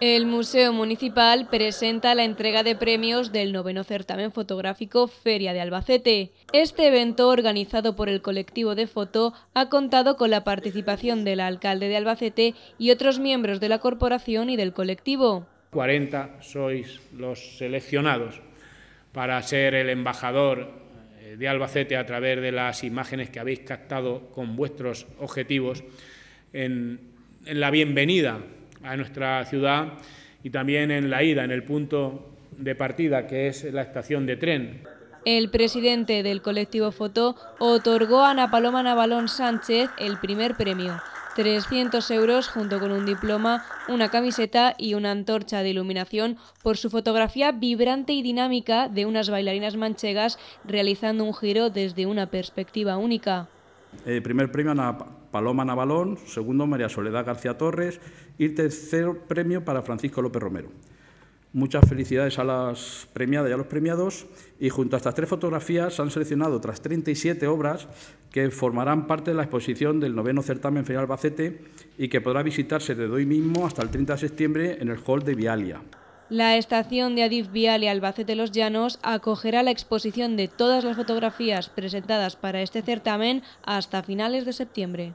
El Museo Municipal presenta la entrega de premios del noveno certamen fotográfico Feria de Albacete. Este evento, organizado por el colectivo de foto, ha contado con la participación del alcalde de Albacete y otros miembros de la corporación y del colectivo. 40 sois los seleccionados para ser el embajador eh, de Albacete a través de las imágenes que habéis captado con vuestros objetivos en, en la bienvenida a nuestra ciudad y también en la ida, en el punto de partida, que es la estación de tren. El presidente del colectivo FOTO otorgó a Ana Paloma Navalón Sánchez el primer premio. 300 euros junto con un diploma, una camiseta y una antorcha de iluminación por su fotografía vibrante y dinámica de unas bailarinas manchegas realizando un giro desde una perspectiva única. El eh, primer premio a Paloma Navalón, segundo María Soledad García Torres y tercer premio para Francisco López Romero. Muchas felicidades a las premiadas y a los premiados. Y junto a estas tres fotografías se han seleccionado otras 37 obras que formarán parte de la exposición del noveno certamen Federal Albacete y que podrá visitarse desde hoy mismo hasta el 30 de septiembre en el Hall de Vialia. La estación de Adif Vial y Albacete Los Llanos acogerá la exposición de todas las fotografías presentadas para este certamen hasta finales de septiembre.